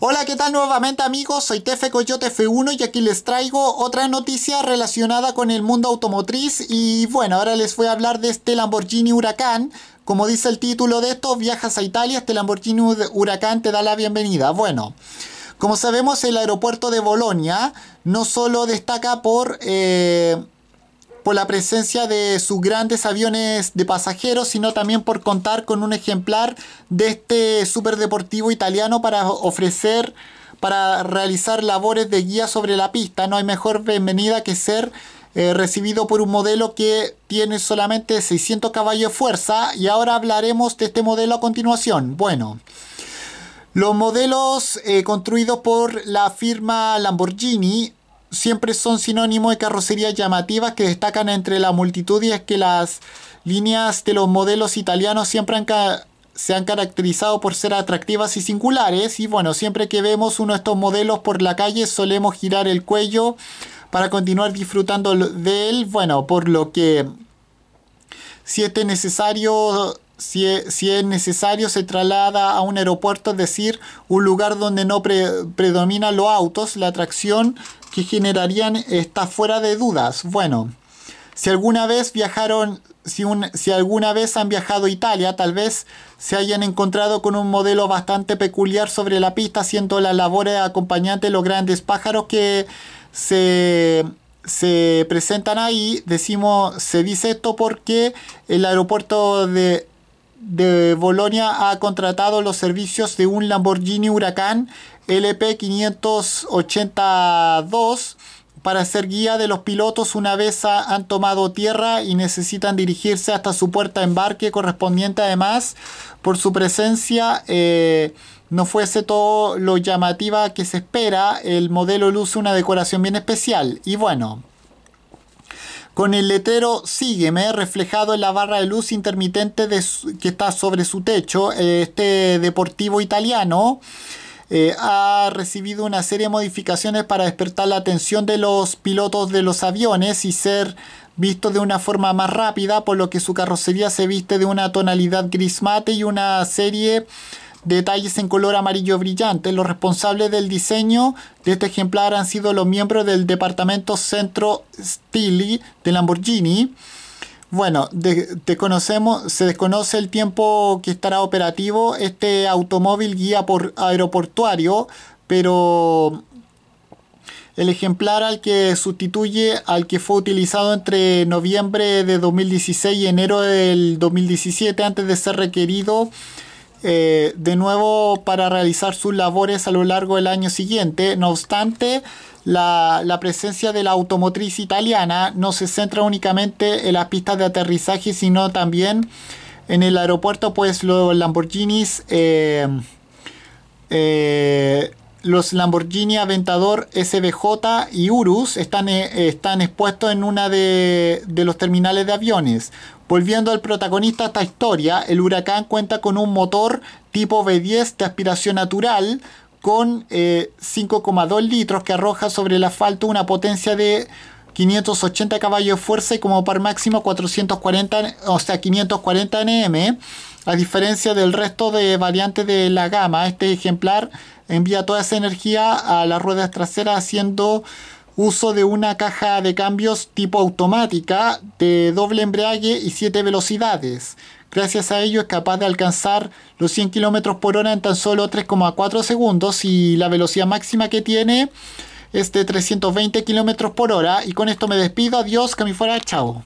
Hola, ¿qué tal nuevamente amigos? Soy Tefe Coyote F1 y aquí les traigo otra noticia relacionada con el mundo automotriz y bueno, ahora les voy a hablar de este Lamborghini Huracán. Como dice el título de esto, viajas a Italia, este Lamborghini Huracán te da la bienvenida. Bueno, como sabemos el aeropuerto de Bolonia no solo destaca por... Eh, por la presencia de sus grandes aviones de pasajeros, sino también por contar con un ejemplar de este superdeportivo italiano para ofrecer, para realizar labores de guía sobre la pista. No hay mejor bienvenida que ser eh, recibido por un modelo que tiene solamente 600 caballos de fuerza y ahora hablaremos de este modelo a continuación. Bueno. Los modelos eh, construidos por la firma Lamborghini siempre son sinónimo de carrocerías llamativas que destacan entre la multitud y es que las líneas de los modelos italianos siempre han se han caracterizado por ser atractivas y singulares y bueno, siempre que vemos uno de estos modelos por la calle solemos girar el cuello para continuar disfrutando de él, bueno, por lo que si es necesario si es, necesario, se traslada a un aeropuerto, es decir, un lugar donde no predomina predominan los autos, la atracción que generarían está fuera de dudas. Bueno, si alguna vez viajaron, si, si alguna vez han viajado a Italia, tal vez se hayan encontrado con un modelo bastante peculiar sobre la pista, haciendo las labores acompañantes de los grandes pájaros que se se presentan ahí, decimos, se dice esto porque el aeropuerto de de Bolonia ha contratado los servicios de un Lamborghini Huracán LP582 para ser guía de los pilotos una vez han tomado tierra y necesitan dirigirse hasta su puerta de embarque correspondiente además por su presencia eh, no fuese todo lo llamativa que se espera el modelo luce una decoración bien especial y bueno con el letero Sígueme reflejado en la barra de luz intermitente que está sobre su techo, eh, este deportivo italiano eh, ha recibido una serie de modificaciones para despertar la atención de los pilotos de los aviones y ser visto de una forma más rápida, por lo que su carrocería se viste de una tonalidad gris mate y una serie detalles en color amarillo brillante. Los responsables del diseño de este ejemplar han sido los miembros del departamento Centro Stili de Lamborghini. Bueno, se desconoce el tiempo que estará operativo este automóvil guía por aeroportuario, pero el ejemplar al que sustituye al que fue utilizado entre noviembre de 2016 y enero del 2017 antes de ser requerido eh, de nuevo para realizar sus labores a lo largo del año siguiente. No obstante, la, presencia de la automotriz italiana no se centra únicamente en las pistas de aterrizaje, sino también en el aeropuerto, pues los Lamborghinis eh, eh, los Lamborghini Aventador SBJ y Urus están, eh, están expuestos en una de, los terminales de aviones. Volviendo al protagonista de esta historia, el Huracán cuenta con un motor tipo V10 de aspiración natural con 5,2 eh, litros que arroja sobre el asfalto una potencia de 580 caballos de fuerza y como par máximo 440, o 540 Nm a diferencia del resto de variantes de la gama, este ejemplar envía toda esa energía a las ruedas traseras haciendo uso de una caja de cambios tipo automática de doble embrague y 7 velocidades. Gracias a ello es capaz de alcanzar los 100 km por hora en tan solo 3,4 segundos y la velocidad máxima que tiene es de 320 km por hora. Y con esto me despido, adiós, que me fuera, chao.